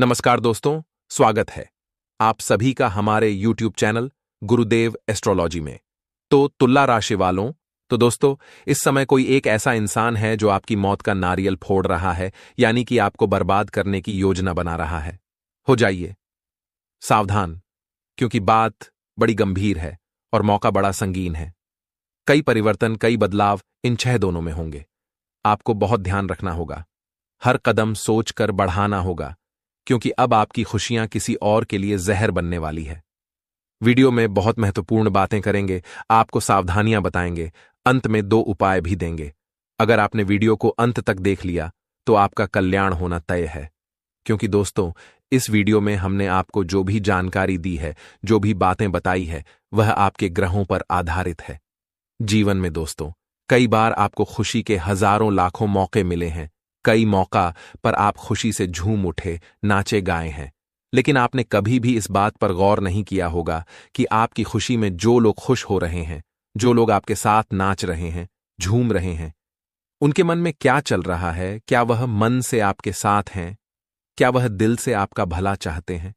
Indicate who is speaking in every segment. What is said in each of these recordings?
Speaker 1: नमस्कार दोस्तों स्वागत है आप सभी का हमारे यूट्यूब चैनल गुरुदेव एस्ट्रोलॉजी में तो तुल्ला राशि वालों तो दोस्तों इस समय कोई एक ऐसा इंसान है जो आपकी मौत का नारियल फोड़ रहा है यानी कि आपको बर्बाद करने की योजना बना रहा है हो जाइए सावधान क्योंकि बात बड़ी गंभीर है और मौका बड़ा संगीन है कई परिवर्तन कई बदलाव इन छह दोनों में होंगे आपको बहुत ध्यान रखना होगा हर कदम सोचकर बढ़ाना होगा क्योंकि अब आपकी खुशियां किसी और के लिए जहर बनने वाली है वीडियो में बहुत महत्वपूर्ण बातें करेंगे आपको सावधानियां बताएंगे अंत में दो उपाय भी देंगे अगर आपने वीडियो को अंत तक देख लिया तो आपका कल्याण होना तय है क्योंकि दोस्तों इस वीडियो में हमने आपको जो भी जानकारी दी है जो भी बातें बताई है वह आपके ग्रहों पर आधारित है जीवन में दोस्तों कई बार आपको खुशी के हजारों लाखों मौके मिले हैं कई मौका पर आप खुशी से झूम उठे नाचे गाए हैं लेकिन आपने कभी भी इस बात पर गौर नहीं किया होगा कि आपकी खुशी में जो लोग खुश हो रहे हैं जो लोग आपके साथ नाच रहे हैं झूम रहे हैं उनके मन में क्या चल रहा है क्या वह मन से आपके साथ हैं क्या वह दिल से आपका भला चाहते हैं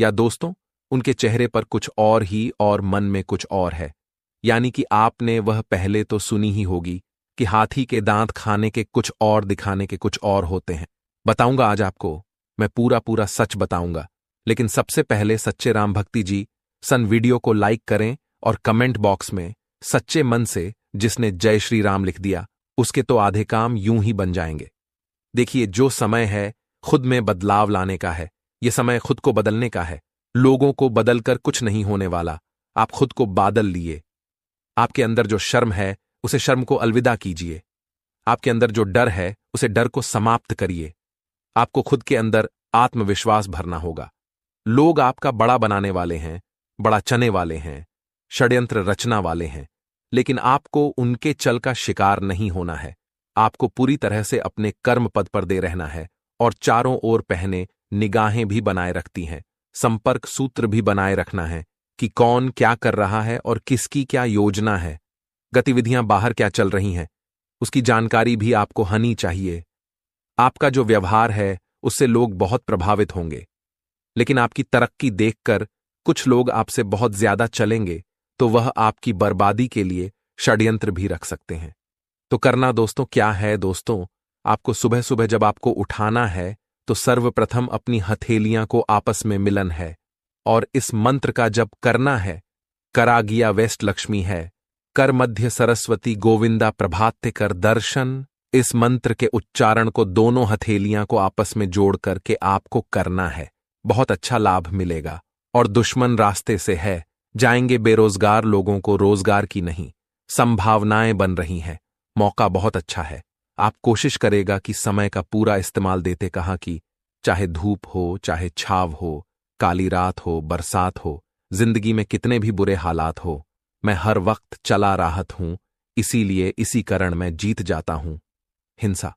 Speaker 1: या दोस्तों उनके चेहरे पर कुछ और ही और मन में कुछ और है यानी कि आपने वह पहले तो सुनी ही होगी कि हाथी के दांत खाने के कुछ और दिखाने के कुछ और होते हैं बताऊंगा आज आपको मैं पूरा पूरा सच बताऊंगा लेकिन सबसे पहले सच्चे राम भक्ति जी सन वीडियो को लाइक करें और कमेंट बॉक्स में सच्चे मन से जिसने जय श्री राम लिख दिया उसके तो आधे काम यूं ही बन जाएंगे देखिए जो समय है खुद में बदलाव लाने का है ये समय खुद को बदलने का है लोगों को बदलकर कुछ नहीं होने वाला आप खुद को बादल लिए आपके अंदर जो शर्म है उसे शर्म को अलविदा कीजिए आपके अंदर जो डर है उसे डर को समाप्त करिए आपको खुद के अंदर आत्मविश्वास भरना होगा लोग आपका बड़ा बनाने वाले हैं बड़ा चने वाले हैं षड्यंत्र रचना वाले हैं लेकिन आपको उनके चल का शिकार नहीं होना है आपको पूरी तरह से अपने कर्म पद पर दे रहना है और चारों ओर पहने निगाहें भी बनाए रखती हैं संपर्क सूत्र भी बनाए रखना है कि कौन क्या कर रहा है और किसकी क्या योजना है गतिविधियां बाहर क्या चल रही हैं उसकी जानकारी भी आपको हनी चाहिए आपका जो व्यवहार है उससे लोग बहुत प्रभावित होंगे लेकिन आपकी तरक्की देखकर कुछ लोग आपसे बहुत ज्यादा चलेंगे तो वह आपकी बर्बादी के लिए षड्यंत्र भी रख सकते हैं तो करना दोस्तों क्या है दोस्तों आपको सुबह सुबह जब आपको उठाना है तो सर्वप्रथम अपनी हथेलियां को आपस में मिलन है और इस मंत्र का जब करना है करागिया वेस्ट लक्ष्मी है कर मध्य सरस्वती गोविंदा प्रभात्य कर दर्शन इस मंत्र के उच्चारण को दोनों हथेलियां को आपस में जोड़ करके आपको करना है बहुत अच्छा लाभ मिलेगा और दुश्मन रास्ते से है जाएंगे बेरोजगार लोगों को रोजगार की नहीं संभावनाएं बन रही हैं मौका बहुत अच्छा है आप कोशिश करेगा कि समय का पूरा इस्तेमाल देते कहा कि चाहे धूप हो चाहे छाव हो काली रात हो बरसात हो जिंदगी में कितने भी बुरे हालात हो मैं हर वक्त चला राहत हूं इसीलिए इसी करण में जीत जाता हूं हिंसा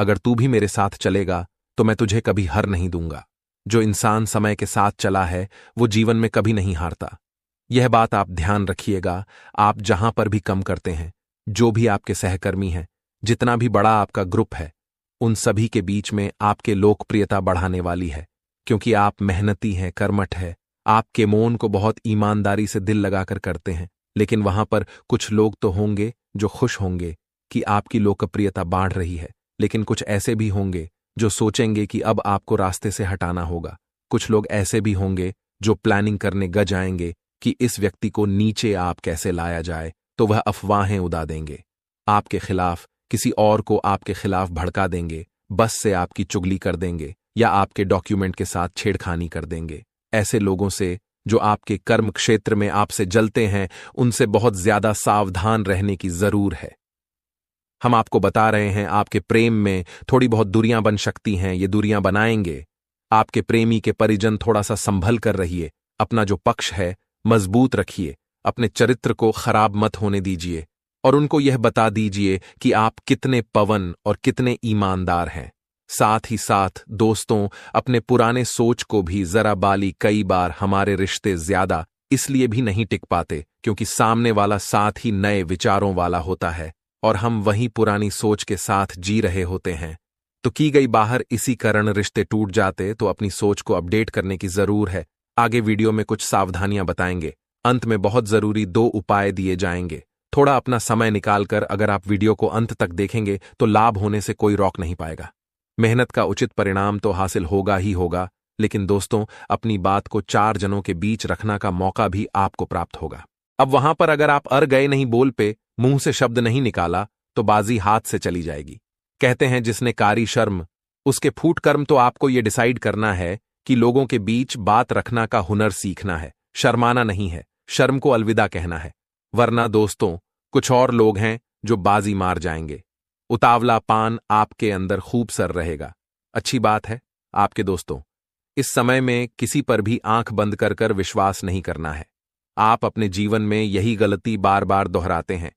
Speaker 1: अगर तू भी मेरे साथ चलेगा तो मैं तुझे कभी हर नहीं दूंगा जो इंसान समय के साथ चला है वो जीवन में कभी नहीं हारता यह बात आप ध्यान रखिएगा आप जहां पर भी कम करते हैं जो भी आपके सहकर्मी हैं जितना भी बड़ा आपका ग्रुप है उन सभी के बीच में आपके लोकप्रियता बढ़ाने वाली है क्योंकि आप मेहनती हैं कर्मठ है आप मौन को बहुत ईमानदारी से दिल लगाकर करते हैं लेकिन वहां पर कुछ लोग तो होंगे जो खुश होंगे कि आपकी लोकप्रियता बाढ़ रही है लेकिन कुछ ऐसे भी होंगे जो सोचेंगे कि अब आपको रास्ते से हटाना होगा कुछ लोग ऐसे भी होंगे जो प्लानिंग करने गज आएंगे कि इस व्यक्ति को नीचे आप कैसे लाया जाए तो वह अफवाहें उड़ा देंगे आपके खिलाफ किसी और को आपके खिलाफ भड़का देंगे बस से आपकी चुगली कर देंगे या आपके डॉक्यूमेंट के साथ छेड़खानी कर देंगे ऐसे लोगों से जो आपके कर्म क्षेत्र में आपसे जलते हैं उनसे बहुत ज्यादा सावधान रहने की जरूर है हम आपको बता रहे हैं आपके प्रेम में थोड़ी बहुत दूरियां बन सकती हैं ये दूरियां बनाएंगे आपके प्रेमी के परिजन थोड़ा सा संभल कर रहिए अपना जो पक्ष है मजबूत रखिए अपने चरित्र को खराब मत होने दीजिए और उनको यह बता दीजिए कि आप कितने पवन और कितने ईमानदार हैं साथ ही साथ दोस्तों अपने पुराने सोच को भी जरा बाली कई बार हमारे रिश्ते ज्यादा इसलिए भी नहीं टिक पाते क्योंकि सामने वाला साथ ही नए विचारों वाला होता है और हम वही पुरानी सोच के साथ जी रहे होते हैं तो की गई बाहर इसी कारण रिश्ते टूट जाते तो अपनी सोच को अपडेट करने की जरूर है आगे वीडियो में कुछ सावधानियां बताएंगे अंत में बहुत जरूरी दो उपाय दिए जाएंगे थोड़ा अपना समय निकालकर अगर आप वीडियो को अंत तक देखेंगे तो लाभ होने से कोई रोक नहीं पाएगा मेहनत का उचित परिणाम तो हासिल होगा ही होगा लेकिन दोस्तों अपनी बात को चार जनों के बीच रखना का मौका भी आपको प्राप्त होगा अब वहां पर अगर आप अर गए नहीं बोल पे मुंह से शब्द नहीं निकाला तो बाजी हाथ से चली जाएगी कहते हैं जिसने कारी शर्म उसके फूट कर्म तो आपको ये डिसाइड करना है कि लोगों के बीच बात रखना का हुनर सीखना है शर्माना नहीं है शर्म को अलविदा कहना है वरना दोस्तों कुछ और लोग हैं जो बाजी मार जाएंगे उतावला पान आपके अंदर खूब सर रहेगा अच्छी बात है आपके दोस्तों इस समय में किसी पर भी आंख बंद कर कर विश्वास नहीं करना है आप अपने जीवन में यही गलती बार बार दोहराते हैं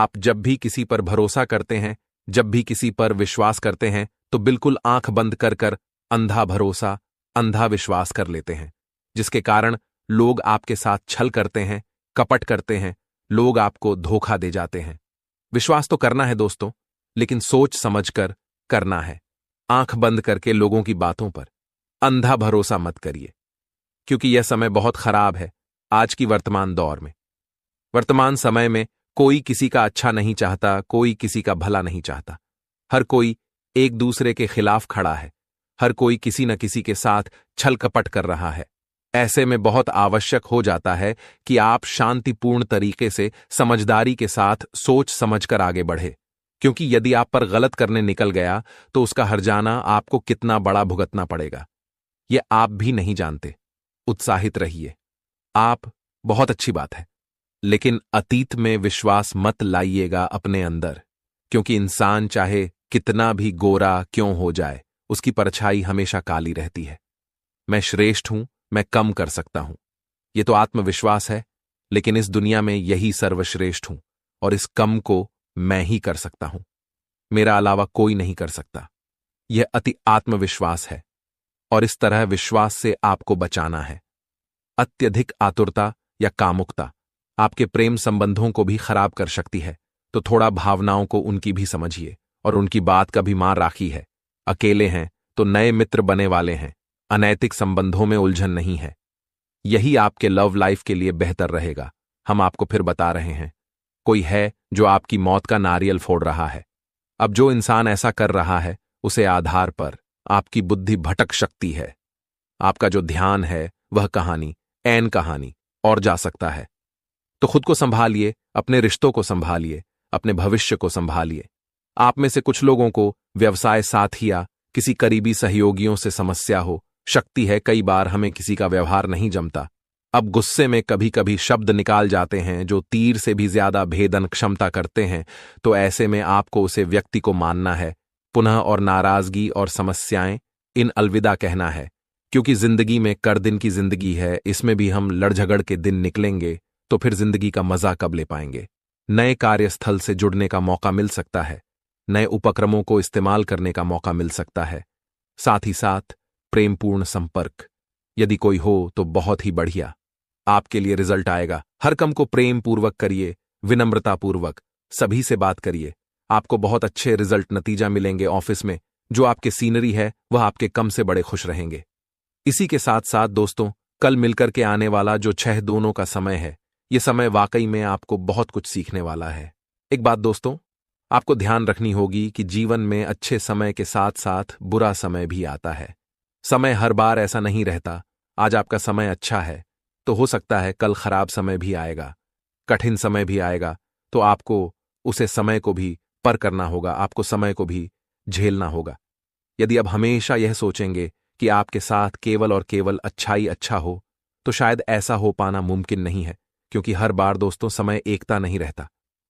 Speaker 1: आप जब भी किसी पर भरोसा करते हैं जब भी किसी पर विश्वास करते हैं तो बिल्कुल आंख बंद कर कर अंधा भरोसा अंधा विश्वास कर लेते हैं जिसके कारण लोग आपके साथ छल करते हैं कपट करते हैं लोग आपको धोखा दे जाते हैं विश्वास तो करना है दोस्तों लेकिन सोच समझकर करना है आंख बंद करके लोगों की बातों पर अंधा भरोसा मत करिए क्योंकि यह समय बहुत खराब है आज की वर्तमान दौर में वर्तमान समय में कोई किसी का अच्छा नहीं चाहता कोई किसी का भला नहीं चाहता हर कोई एक दूसरे के खिलाफ खड़ा है हर कोई किसी न किसी के साथ छल कपट कर रहा है ऐसे में बहुत आवश्यक हो जाता है कि आप शांतिपूर्ण तरीके से समझदारी के साथ सोच समझकर आगे बढ़े क्योंकि यदि आप पर गलत करने निकल गया तो उसका हर जाना आपको कितना बड़ा भुगतना पड़ेगा यह आप भी नहीं जानते उत्साहित रहिए आप बहुत अच्छी बात है लेकिन अतीत में विश्वास मत लाइएगा अपने अंदर क्योंकि इंसान चाहे कितना भी गोरा क्यों हो जाए उसकी परछाई हमेशा काली रहती है मैं श्रेष्ठ हूं मैं कम कर सकता हूं ये तो आत्मविश्वास है लेकिन इस दुनिया में यही सर्वश्रेष्ठ हूं और इस कम को मैं ही कर सकता हूं मेरा अलावा कोई नहीं कर सकता यह अति आत्मविश्वास है और इस तरह विश्वास से आपको बचाना है अत्यधिक आतुरता या कामुकता आपके प्रेम संबंधों को भी खराब कर सकती है तो थोड़ा भावनाओं को उनकी भी समझिए और उनकी बात का भी मां राखी है अकेले हैं तो नए मित्र बने वाले हैं अनैतिक संबंधों में उलझन नहीं है यही आपके लव लाइफ के लिए बेहतर रहेगा हम आपको फिर बता रहे हैं कोई है जो आपकी मौत का नारियल फोड़ रहा है अब जो इंसान ऐसा कर रहा है उसे आधार पर आपकी बुद्धि भटक सकती है आपका जो ध्यान है वह कहानी एन कहानी और जा सकता है तो खुद को संभालिए अपने रिश्तों को संभालिए अपने भविष्य को संभालिए आप में से कुछ लोगों को व्यवसाय साथिया किसी करीबी सहयोगियों से समस्या हो शक्ति है कई बार हमें किसी का व्यवहार नहीं जमता अब गुस्से में कभी कभी शब्द निकाल जाते हैं जो तीर से भी ज्यादा भेदन क्षमता करते हैं तो ऐसे में आपको उसे व्यक्ति को मानना है पुनः और नाराजगी और समस्याएं इन अलविदा कहना है क्योंकि जिंदगी में कर दिन की जिंदगी है इसमें भी हम लड़ झगड़ के दिन निकलेंगे तो फिर जिंदगी का मजा कब ले पाएंगे नए कार्यस्थल से जुड़ने का मौका मिल सकता है नए उपक्रमों को इस्तेमाल करने का मौका मिल सकता है साथ ही साथ प्रेमपूर्ण संपर्क यदि कोई हो तो बहुत ही बढ़िया आपके लिए रिजल्ट आएगा हर कम को प्रेम पूर्वक करिए विनम्रता पूर्वक सभी से बात करिए आपको बहुत अच्छे रिजल्ट नतीजा मिलेंगे ऑफिस में जो आपके सीनरी है वह आपके कम से बड़े खुश रहेंगे इसी के साथ साथ दोस्तों कल मिलकर के आने वाला जो छह दोनों का समय है यह समय वाकई में आपको बहुत कुछ सीखने वाला है एक बात दोस्तों आपको ध्यान रखनी होगी कि जीवन में अच्छे समय के साथ साथ बुरा समय भी आता है समय हर बार ऐसा नहीं रहता आज आपका समय अच्छा है तो हो सकता है कल खराब समय भी आएगा कठिन समय भी आएगा तो आपको उसे समय को भी पर करना होगा आपको समय को भी झेलना होगा यदि आप हमेशा यह सोचेंगे कि आपके साथ केवल और केवल अच्छाई अच्छा हो तो शायद ऐसा हो पाना मुमकिन नहीं है क्योंकि हर बार दोस्तों समय एकता नहीं रहता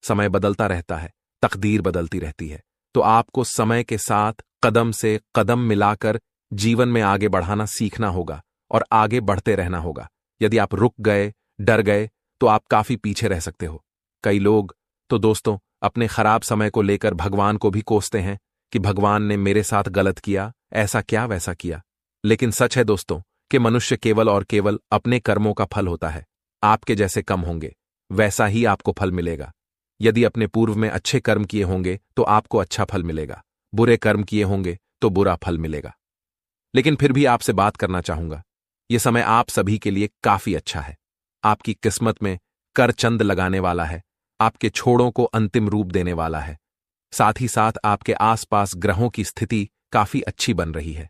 Speaker 1: समय बदलता रहता है तकदीर बदलती रहती है तो आपको समय के साथ कदम से कदम मिलाकर जीवन में आगे बढ़ाना सीखना होगा और आगे बढ़ते रहना होगा यदि आप रुक गए डर गए तो आप काफी पीछे रह सकते हो कई लोग तो दोस्तों अपने खराब समय को लेकर भगवान को भी कोसते हैं कि भगवान ने मेरे साथ गलत किया ऐसा क्या वैसा किया लेकिन सच है दोस्तों कि मनुष्य केवल और केवल अपने कर्मों का फल होता है आपके जैसे कम होंगे वैसा ही आपको फल मिलेगा यदि अपने पूर्व में अच्छे कर्म किए होंगे तो आपको अच्छा फल मिलेगा बुरे कर्म किए होंगे तो बुरा फल मिलेगा लेकिन फिर भी आपसे बात करना चाहूंगा यह समय आप सभी के लिए काफी अच्छा है आपकी किस्मत में कर चंद लगाने वाला है आपके छोड़ों को अंतिम रूप देने वाला है साथ ही साथ आपके आसपास ग्रहों की स्थिति काफी अच्छी बन रही है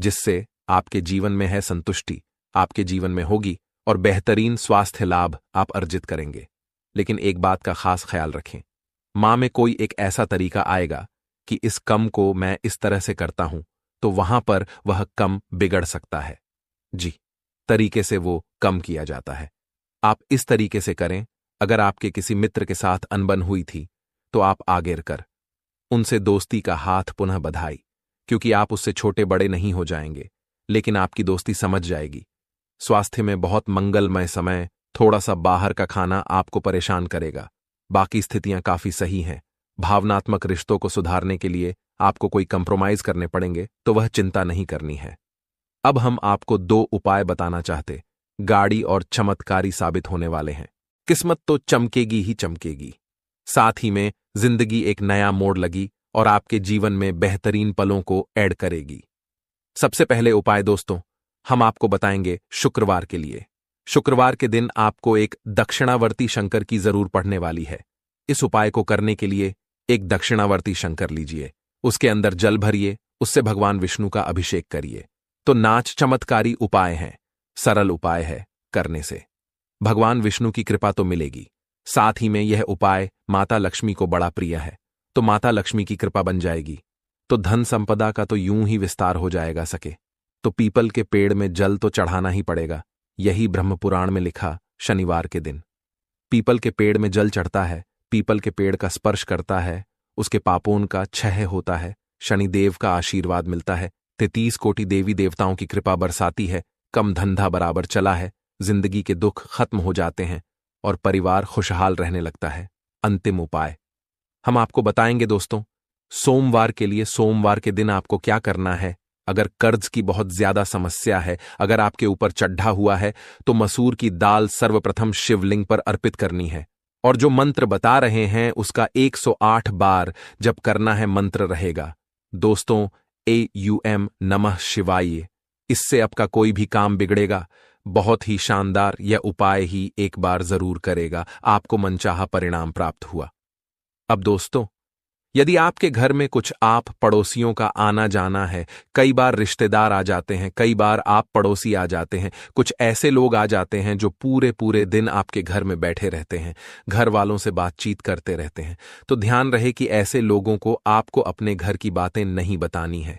Speaker 1: जिससे आपके जीवन में है संतुष्टि आपके जीवन में होगी और बेहतरीन स्वास्थ्य लाभ आप अर्जित करेंगे लेकिन एक बात का खास ख्याल रखें माँ में कोई एक ऐसा तरीका आएगा कि इस कम को मैं इस तरह से करता हूं तो वहां पर वह कम बिगड़ सकता है जी तरीके से वो कम किया जाता है आप इस तरीके से करें अगर आपके किसी मित्र के साथ अनबन हुई थी तो आप आगेर कर उनसे दोस्ती का हाथ पुनः बधाई क्योंकि आप उससे छोटे बड़े नहीं हो जाएंगे लेकिन आपकी दोस्ती समझ जाएगी स्वास्थ्य में बहुत मंगलमय समय थोड़ा सा बाहर का खाना आपको परेशान करेगा बाकी स्थितियां काफी सही हैं भावनात्मक रिश्तों को सुधारने के लिए आपको कोई कंप्रोमाइज करने पड़ेंगे तो वह चिंता नहीं करनी है अब हम आपको दो उपाय बताना चाहते गाड़ी और चमत्कारी साबित होने वाले हैं किस्मत तो चमकेगी ही चमकेगी साथ ही में जिंदगी एक नया मोड़ लगी और आपके जीवन में बेहतरीन पलों को ऐड करेगी सबसे पहले उपाय दोस्तों हम आपको बताएंगे शुक्रवार के लिए शुक्रवार के दिन आपको एक दक्षिणावर्ती शंकर की जरूर पढ़ने वाली है इस उपाय को करने के लिए एक दक्षिणावर्ती शंकर लीजिए उसके अंदर जल भरिए उससे भगवान विष्णु का अभिषेक करिए तो नाच चमत्कारी उपाय है सरल उपाय है करने से भगवान विष्णु की कृपा तो मिलेगी साथ ही में यह उपाय माता लक्ष्मी को बड़ा प्रिय है तो माता लक्ष्मी की कृपा बन जाएगी तो धन संपदा का तो यूं ही विस्तार हो जाएगा सके तो पीपल के पेड़ में जल तो चढ़ाना ही पड़ेगा यही ब्रह्मपुराण में लिखा शनिवार के दिन पीपल के पेड़ में जल चढ़ता है पीपल के पेड़ का स्पर्श करता है उसके पापोन का छह होता है शनिदेव का आशीर्वाद मिलता है तैतीस कोटि देवी देवताओं की कृपा बरसाती है कम धंधा बराबर चला है जिंदगी के दुख खत्म हो जाते हैं और परिवार खुशहाल रहने लगता है अंतिम उपाय हम आपको बताएंगे दोस्तों सोमवार के लिए सोमवार के दिन आपको क्या करना है अगर कर्ज की बहुत ज्यादा समस्या है अगर आपके ऊपर चढ़ा हुआ है तो मसूर की दाल सर्वप्रथम शिवलिंग पर अर्पित करनी है और जो मंत्र बता रहे हैं उसका 108 बार जब करना है मंत्र रहेगा दोस्तों ए यू एम नमः शिवाय इससे आपका कोई भी काम बिगड़ेगा बहुत ही शानदार यह उपाय ही एक बार जरूर करेगा आपको मनचाहा परिणाम प्राप्त हुआ अब दोस्तों यदि आपके घर में कुछ आप पड़ोसियों का आना जाना है कई बार रिश्तेदार आ जाते हैं कई बार आप पड़ोसी आ जाते हैं कुछ ऐसे लोग आ जाते हैं जो पूरे पूरे दिन आपके घर में बैठे रहते हैं घर वालों से बातचीत करते रहते हैं तो ध्यान रहे कि ऐसे लोगों को आपको अपने घर की बातें नहीं बतानी है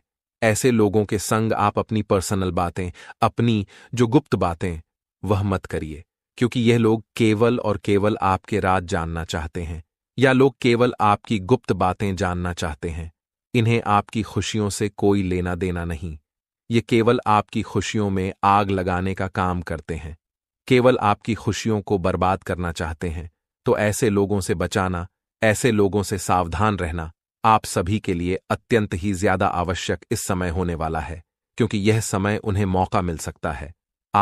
Speaker 1: ऐसे लोगों के संग आप अपनी पर्सनल बातें अपनी जो गुप्त बातें वह मत करिए क्योंकि यह लोग केवल और केवल आपके राज जानना चाहते हैं या लोग केवल आपकी गुप्त बातें जानना चाहते हैं इन्हें आपकी खुशियों से कोई लेना देना नहीं ये केवल आपकी खुशियों में आग लगाने का काम करते हैं केवल आपकी खुशियों को बर्बाद करना चाहते हैं तो ऐसे लोगों से बचाना ऐसे लोगों से सावधान रहना आप सभी के लिए अत्यंत ही ज्यादा आवश्यक इस समय होने वाला है क्योंकि यह समय उन्हें मौका मिल सकता है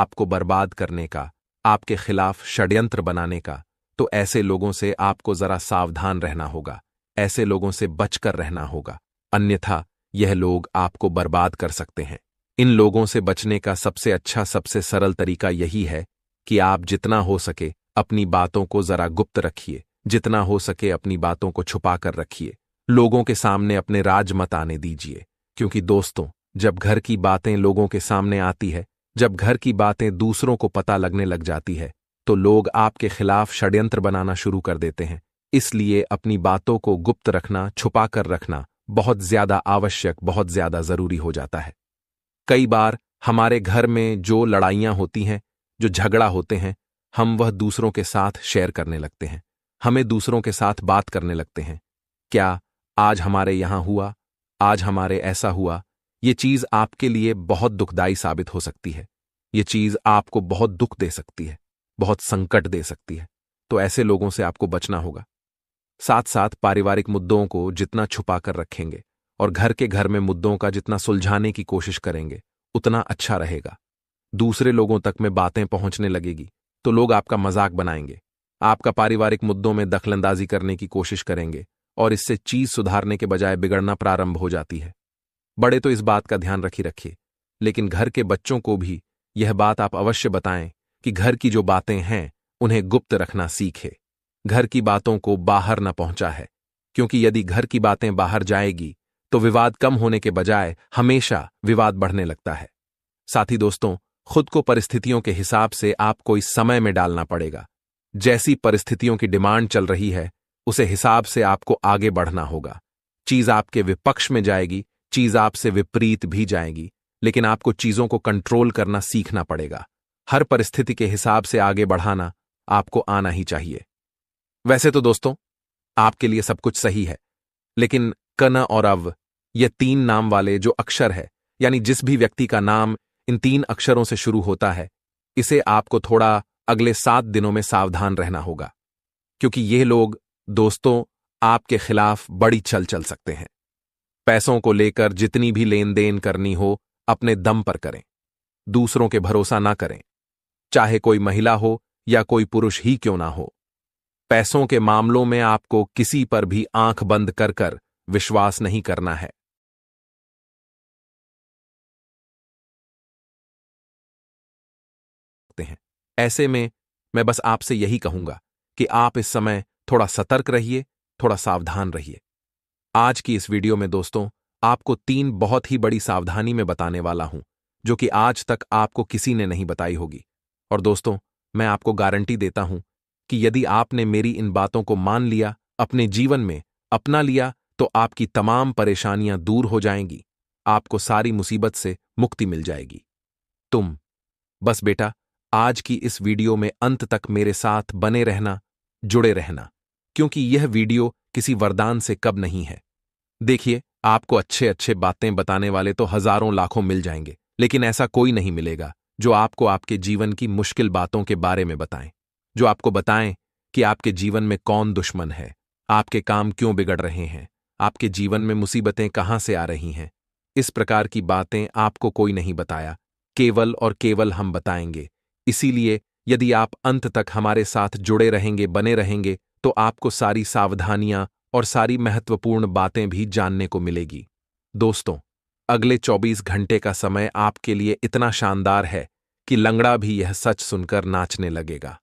Speaker 1: आपको बर्बाद करने का आपके खिलाफ षड्यंत्र बनाने का तो ऐसे लोगों से आपको जरा सावधान रहना होगा ऐसे लोगों से बचकर रहना होगा अन्यथा यह लोग आपको बर्बाद कर सकते हैं इन लोगों से बचने का सबसे अच्छा सबसे सरल तरीका यही है कि आप जितना हो सके अपनी बातों को जरा गुप्त रखिए जितना हो सके अपनी बातों को छुपा कर रखिए लोगों के सामने अपने राज मत आने दीजिए क्योंकि दोस्तों जब घर की बातें लोगों के सामने आती है जब घर की बातें दूसरों को पता लगने लग जाती है तो लोग आपके खिलाफ षड्यंत्र बनाना शुरू कर देते हैं इसलिए अपनी बातों को गुप्त रखना छुपा कर रखना बहुत ज्यादा आवश्यक बहुत ज्यादा जरूरी हो जाता है कई बार हमारे घर में जो लड़ाइयाँ होती हैं जो झगड़ा होते हैं हम वह दूसरों के साथ शेयर करने लगते हैं हमें दूसरों के साथ बात करने लगते हैं क्या आज हमारे यहाँ हुआ आज हमारे ऐसा हुआ ये चीज आपके लिए बहुत दुखदायी साबित हो सकती है ये चीज आपको बहुत दुख दे सकती है बहुत संकट दे सकती है तो ऐसे लोगों से आपको बचना होगा साथ साथ पारिवारिक मुद्दों को जितना छुपा कर रखेंगे और घर के घर में मुद्दों का जितना सुलझाने की कोशिश करेंगे उतना अच्छा रहेगा दूसरे लोगों तक में बातें पहुंचने लगेगी तो लोग आपका मजाक बनाएंगे आपका पारिवारिक मुद्दों में दखलंदाजी करने की कोशिश करेंगे और इससे चीज सुधारने के बजाय बिगड़ना प्रारंभ हो जाती है बड़े तो इस बात का ध्यान रखी रखिए लेकिन घर के बच्चों को भी यह बात आप अवश्य बताएं कि घर की जो बातें हैं उन्हें गुप्त रखना सीखे घर की बातों को बाहर न पहुंचा है क्योंकि यदि घर की बातें बाहर जाएगी तो विवाद कम होने के बजाय हमेशा विवाद बढ़ने लगता है साथी दोस्तों खुद को परिस्थितियों के हिसाब से आपको इस समय में डालना पड़ेगा जैसी परिस्थितियों की डिमांड चल रही है उसे हिसाब से आपको आगे बढ़ना होगा चीज आपके विपक्ष में जाएगी चीज आपसे विपरीत भी जाएगी लेकिन आपको चीजों को कंट्रोल करना सीखना पड़ेगा हर परिस्थिति के हिसाब से आगे बढ़ाना आपको आना ही चाहिए वैसे तो दोस्तों आपके लिए सब कुछ सही है लेकिन कन और अव ये तीन नाम वाले जो अक्षर है यानी जिस भी व्यक्ति का नाम इन तीन अक्षरों से शुरू होता है इसे आपको थोड़ा अगले सात दिनों में सावधान रहना होगा क्योंकि ये लोग दोस्तों आपके खिलाफ बड़ी चल चल सकते हैं पैसों को लेकर जितनी भी लेन देन करनी हो अपने दम पर करें दूसरों के भरोसा ना करें चाहे कोई महिला हो या कोई पुरुष ही क्यों ना हो पैसों के मामलों में आपको किसी पर भी आंख बंद कर कर विश्वास नहीं करना है ऐसे में मैं बस आपसे यही कहूंगा कि आप इस समय थोड़ा सतर्क रहिए थोड़ा सावधान रहिए आज की इस वीडियो में दोस्तों आपको तीन बहुत ही बड़ी सावधानी में बताने वाला हूं जो कि आज तक आपको किसी ने नहीं बताई होगी और दोस्तों मैं आपको गारंटी देता हूं कि यदि आपने मेरी इन बातों को मान लिया अपने जीवन में अपना लिया तो आपकी तमाम परेशानियां दूर हो जाएंगी आपको सारी मुसीबत से मुक्ति मिल जाएगी तुम बस बेटा आज की इस वीडियो में अंत तक मेरे साथ बने रहना जुड़े रहना क्योंकि यह वीडियो किसी वरदान से कब नहीं है देखिए आपको अच्छे अच्छे बातें बताने वाले तो हजारों लाखों मिल जाएंगे लेकिन ऐसा कोई नहीं मिलेगा जो आपको आपके जीवन की मुश्किल बातों के बारे में बताएं जो आपको बताएं कि आपके जीवन में कौन दुश्मन है आपके काम क्यों बिगड़ रहे हैं आपके जीवन में मुसीबतें कहां से आ रही हैं इस प्रकार की बातें आपको कोई नहीं बताया केवल और केवल हम बताएंगे इसीलिए यदि आप अंत तक हमारे साथ जुड़े रहेंगे बने रहेंगे तो आपको सारी सावधानियां और सारी महत्वपूर्ण बातें भी जानने को मिलेगी दोस्तों अगले 24 घंटे का समय आपके लिए इतना शानदार है कि लंगड़ा भी यह सच सुनकर नाचने लगेगा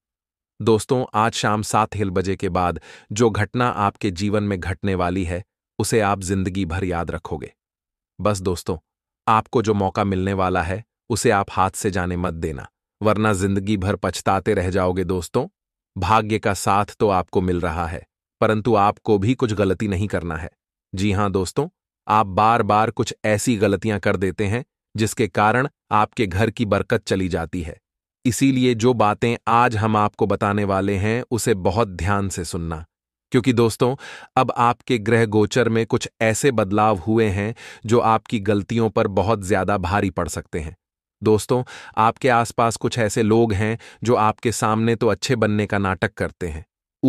Speaker 1: दोस्तों आज शाम सात हिल बजे के बाद जो घटना आपके जीवन में घटने वाली है उसे आप जिंदगी भर याद रखोगे बस दोस्तों आपको जो मौका मिलने वाला है उसे आप हाथ से जाने मत देना वरना जिंदगी भर पछताते रह जाओगे दोस्तों भाग्य का साथ तो आपको मिल रहा है परंतु आपको भी कुछ गलती नहीं करना है जी हां दोस्तों आप बार बार कुछ ऐसी गलतियां कर देते हैं जिसके कारण आपके घर की बरकत चली जाती है इसीलिए जो बातें आज हम आपको बताने वाले हैं उसे बहुत ध्यान से सुनना क्योंकि दोस्तों अब आपके ग्रह गोचर में कुछ ऐसे बदलाव हुए हैं जो आपकी गलतियों पर बहुत ज्यादा भारी पड़ सकते हैं दोस्तों आपके आसपास कुछ ऐसे लोग हैं जो आपके सामने तो अच्छे बनने का नाटक करते हैं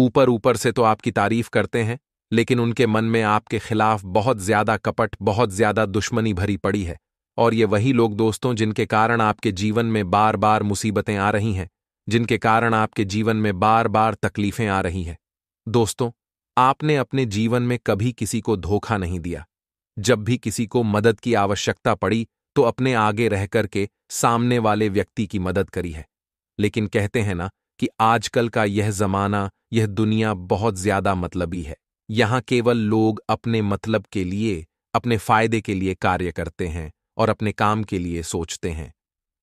Speaker 1: ऊपर ऊपर से तो आपकी तारीफ करते हैं लेकिन उनके मन में आपके खिलाफ बहुत ज्यादा कपट बहुत ज्यादा दुश्मनी भरी पड़ी है और ये वही लोग दोस्तों जिनके कारण आपके जीवन में बार बार मुसीबतें आ रही हैं जिनके कारण आपके जीवन में बार बार तकलीफें आ रही हैं दोस्तों आपने अपने जीवन में कभी किसी को धोखा नहीं दिया जब भी किसी को मदद की आवश्यकता पड़ी तो अपने आगे रह करके सामने वाले व्यक्ति की मदद करी है लेकिन कहते हैं ना कि आजकल का यह जमाना यह दुनिया बहुत ज्यादा मतलबी है यहां केवल लोग अपने मतलब के लिए अपने फायदे के लिए कार्य करते हैं और अपने काम के लिए सोचते हैं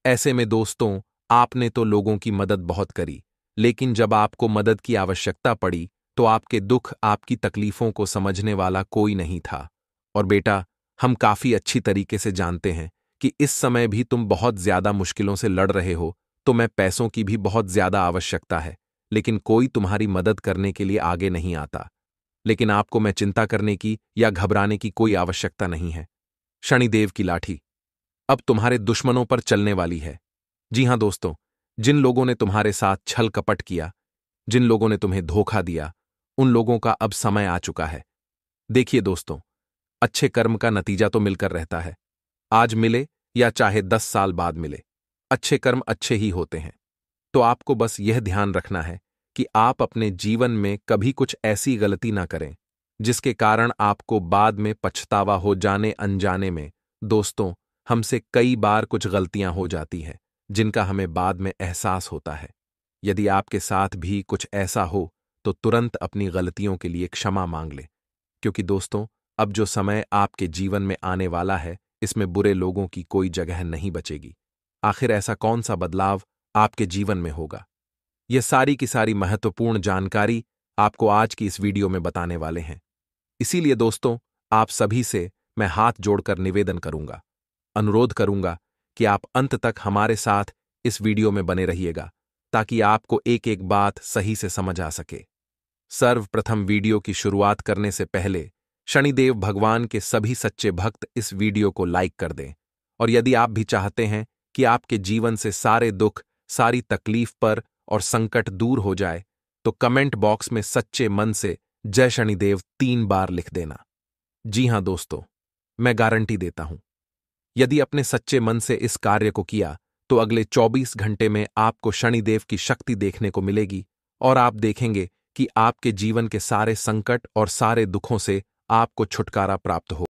Speaker 1: ऐसे में दोस्तों आपने तो लोगों की मदद बहुत करी लेकिन जब आपको मदद की आवश्यकता पड़ी तो आपके दुख आपकी तकलीफों को समझने वाला कोई नहीं था और बेटा हम काफी अच्छी तरीके से जानते हैं कि इस समय भी तुम बहुत ज्यादा मुश्किलों से लड़ रहे हो तो मैं पैसों की भी बहुत ज्यादा आवश्यकता है लेकिन कोई तुम्हारी मदद करने के लिए आगे नहीं आता लेकिन आपको मैं चिंता करने की या घबराने की कोई आवश्यकता नहीं है शनिदेव की लाठी अब तुम्हारे दुश्मनों पर चलने वाली है जी हां दोस्तों जिन लोगों ने तुम्हारे साथ छल कपट किया जिन लोगों ने तुम्हें धोखा दिया उन लोगों का अब समय आ चुका है देखिए दोस्तों अच्छे कर्म का नतीजा तो मिलकर रहता है आज मिले या चाहे दस साल बाद मिले अच्छे कर्म अच्छे ही होते हैं तो आपको बस यह ध्यान रखना है कि आप अपने जीवन में कभी कुछ ऐसी गलती ना करें जिसके कारण आपको बाद में पछतावा हो जाने अनजाने में दोस्तों हमसे कई बार कुछ गलतियां हो जाती हैं जिनका हमें बाद में एहसास होता है यदि आपके साथ भी कुछ ऐसा हो तो तुरंत अपनी गलतियों के लिए क्षमा मांग लें क्योंकि दोस्तों अब जो समय आपके जीवन में आने वाला है इसमें बुरे लोगों की कोई जगह नहीं बचेगी आखिर ऐसा कौन सा बदलाव आपके जीवन में होगा ये सारी की सारी महत्वपूर्ण जानकारी आपको आज की इस वीडियो में बताने वाले हैं इसीलिए दोस्तों आप सभी से मैं हाथ जोड़कर निवेदन करूंगा अनुरोध करूंगा कि आप अंत तक हमारे साथ इस वीडियो में बने रहिएगा ताकि आपको एक एक बात सही से समझ आ सके सर्वप्रथम वीडियो की शुरुआत करने से पहले शनिदेव भगवान के सभी सच्चे भक्त इस वीडियो को लाइक कर दें और यदि आप भी चाहते हैं कि आपके जीवन से सारे दुख सारी तकलीफ पर और संकट दूर हो जाए तो कमेंट बॉक्स में सच्चे मन से जय शनिदेव तीन बार लिख देना जी हां दोस्तों मैं गारंटी देता हूं यदि अपने सच्चे मन से इस कार्य को किया तो अगले 24 घंटे में आपको शनिदेव की शक्ति देखने को मिलेगी और आप देखेंगे कि आपके जीवन के सारे संकट और सारे दुखों से आपको छुटकारा प्राप्त हो